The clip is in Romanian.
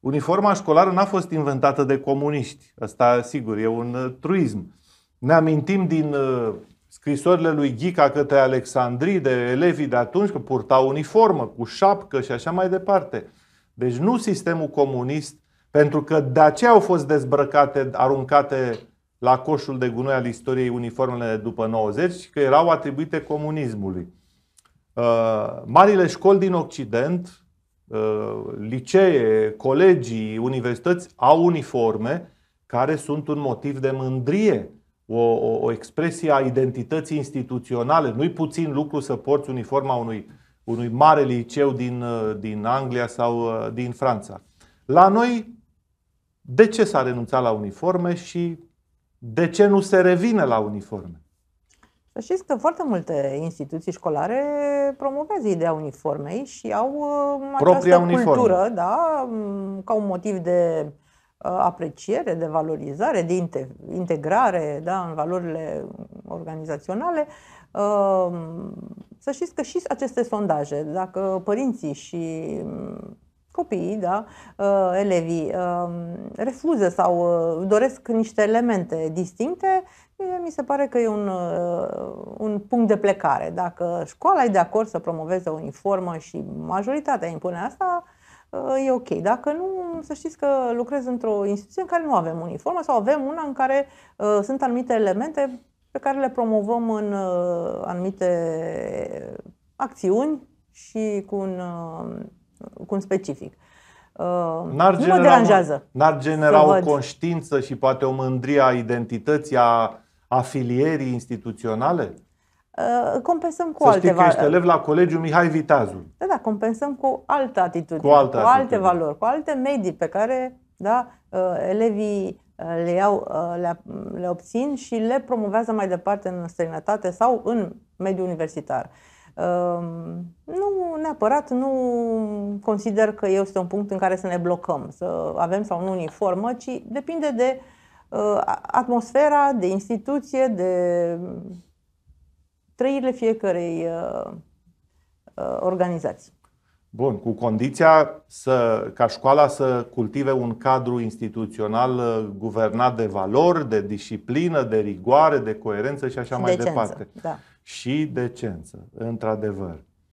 Uniforma școlară n-a fost inventată de comuniști. Asta, sigur, e un uh, truism. Ne amintim din uh, scrisorile lui Ghica către Alexandrii, de elevii de atunci, că purtau uniformă, cu șapcă și așa mai departe. Deci nu sistemul comunist, pentru că de aceea au fost dezbrăcate, aruncate la coșul de gunoi al istoriei uniformele după 90, că erau atribuite comunismului. Uh, marile școli din Occident Uh, licee, colegii, universități au uniforme care sunt un motiv de mândrie, o, o, o expresie a identității instituționale. Nu-i puțin lucru să porți uniforma unui, unui mare liceu din, uh, din Anglia sau uh, din Franța. La noi, de ce s-a renunțat la uniforme și de ce nu se revine la uniforme? Să știți că foarte multe instituții școlare promovează ideea uniformei și au uh, Propria această uniformă. cultură, da, mm, ca un motiv de uh, apreciere, de valorizare, de integrare da, în valorile organizaționale. Uh, să știți că și aceste sondaje, dacă părinții și mm, copiii, da, uh, elevii um, refuză sau uh, doresc niște elemente distincte, mi se pare că e un, uh, un punct de plecare. Dacă școala e de acord să promoveze uniformă și majoritatea impune asta, e ok. Dacă nu, să știți că lucrez într-o instituție în care nu avem uniformă sau avem una în care sunt anumite elemente pe care le promovăm în anumite acțiuni și cu un cu un specific. Uh, n-ar nu genera, mă deranjează. N-ar genera o conștiință și poate o mândrie a identității, a afilierii instituționale? Uh, compensăm cu să alte valori. ești elev la colegiul Mihai Viteazu. Da, da, compensăm cu altă atitudine, cu, altă cu atitudine. alte valori, cu alte medii pe care da, uh, elevii le, iau, le, le obțin și le promovează mai departe în străinătate sau în mediul universitar. Um, neapărat nu consider că este un punct în care să ne blocăm, să avem sau nu uniformă, ci depinde de uh, atmosfera, de instituție, de trăirile fiecarei uh, uh, organizații. Bun, cu condiția să, ca școala să cultive un cadru instituțional uh, guvernat de valori, de disciplină, de rigoare, de coerență și așa mai decență, departe. Da. Și decență, într-adevăr.